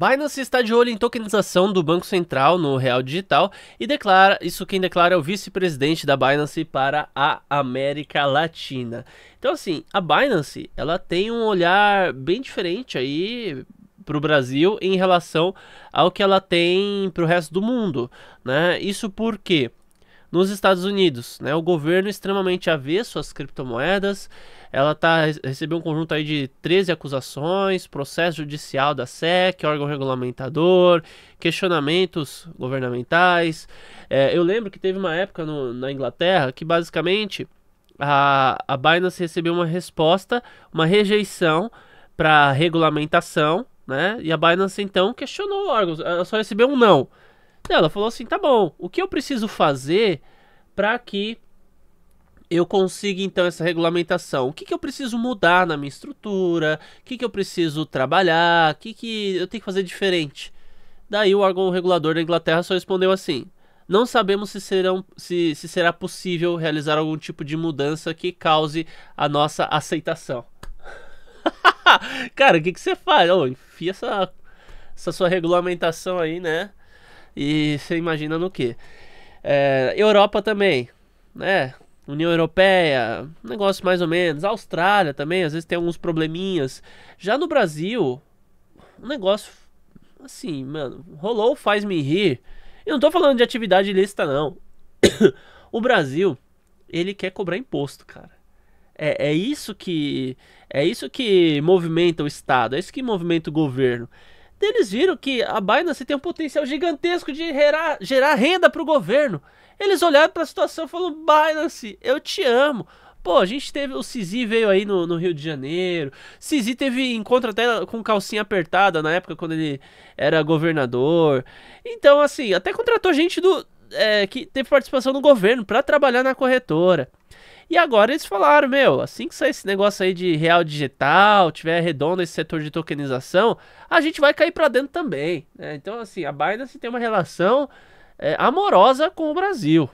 Binance está de olho em tokenização do Banco Central no real digital e declara, isso quem declara é o vice-presidente da Binance para a América Latina. Então assim, a Binance, ela tem um olhar bem diferente aí para o Brasil em relação ao que ela tem para o resto do mundo, né? Isso porque nos Estados Unidos. Né? O governo é extremamente avesso às criptomoedas. Ela tá, recebeu um conjunto aí de 13 acusações, processo judicial da SEC, órgão regulamentador, questionamentos governamentais. É, eu lembro que teve uma época no, na Inglaterra que basicamente a, a Binance recebeu uma resposta, uma rejeição para regulamentação, né? E a Binance então questionou órgãos, ela só recebeu um não ela falou assim: tá bom, o que eu preciso fazer para que eu consiga então essa regulamentação? O que, que eu preciso mudar na minha estrutura? O que, que eu preciso trabalhar? O que, que eu tenho que fazer diferente? Daí o órgão regulador da Inglaterra só respondeu assim: não sabemos se, serão, se, se será possível realizar algum tipo de mudança que cause a nossa aceitação. Cara, o que, que você faz? Oh, enfia essa, essa sua regulamentação aí, né? E você imagina no que? É, Europa também, né? União Europeia, negócio mais ou menos. Austrália também, às vezes tem alguns probleminhas. Já no Brasil, o negócio assim, mano, rolou faz me rir. Eu não tô falando de atividade ilícita, não. o Brasil, ele quer cobrar imposto, cara. É, é isso que é isso que movimenta o Estado, é isso que movimenta o governo. Eles viram que a Binance tem um potencial gigantesco de gerar, gerar renda para o governo. Eles olharam para a situação e falaram: Binance, eu te amo. Pô, a gente teve. O Sisi veio aí no, no Rio de Janeiro. Sisi teve encontro até com calcinha apertada na época quando ele era governador. Então, assim, até contratou gente do. É, que teve participação no governo para trabalhar na corretora. E agora eles falaram, meu, assim que sair esse negócio aí de real digital, tiver redondo esse setor de tokenização, a gente vai cair para dentro também. Né? Então, assim, a Binance tem uma relação é, amorosa com o Brasil.